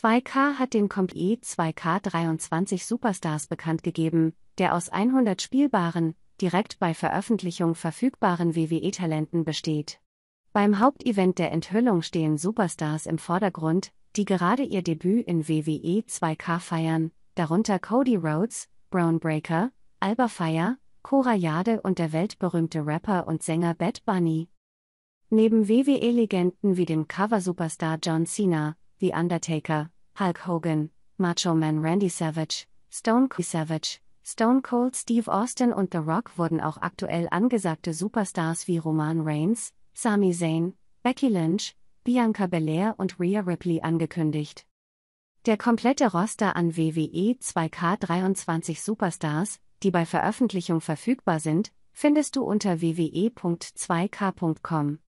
2K hat den Comp E2K23 Superstars bekannt gegeben, der aus 100 spielbaren, direkt bei Veröffentlichung verfügbaren WWE-Talenten besteht. Beim Hauptevent der Enthüllung stehen Superstars im Vordergrund, die gerade ihr Debüt in WWE e 2K feiern, darunter Cody Rhodes, Brown Breaker, Alba Fire, Cora Jade und der weltberühmte Rapper und Sänger Bad Bunny. Neben WWE-Legenden wie dem Cover-Superstar John Cena, The Undertaker, Hulk Hogan, Macho Man Randy Savage, Stone Cold Savage, Stone Cold Steve Austin und The Rock wurden auch aktuell angesagte Superstars wie Roman Reigns, Sami Zayn, Becky Lynch, Bianca Belair und Rhea Ripley angekündigt. Der komplette Roster an WWE e 2K23 Superstars, die bei Veröffentlichung verfügbar sind, findest du unter wwe.2k.com.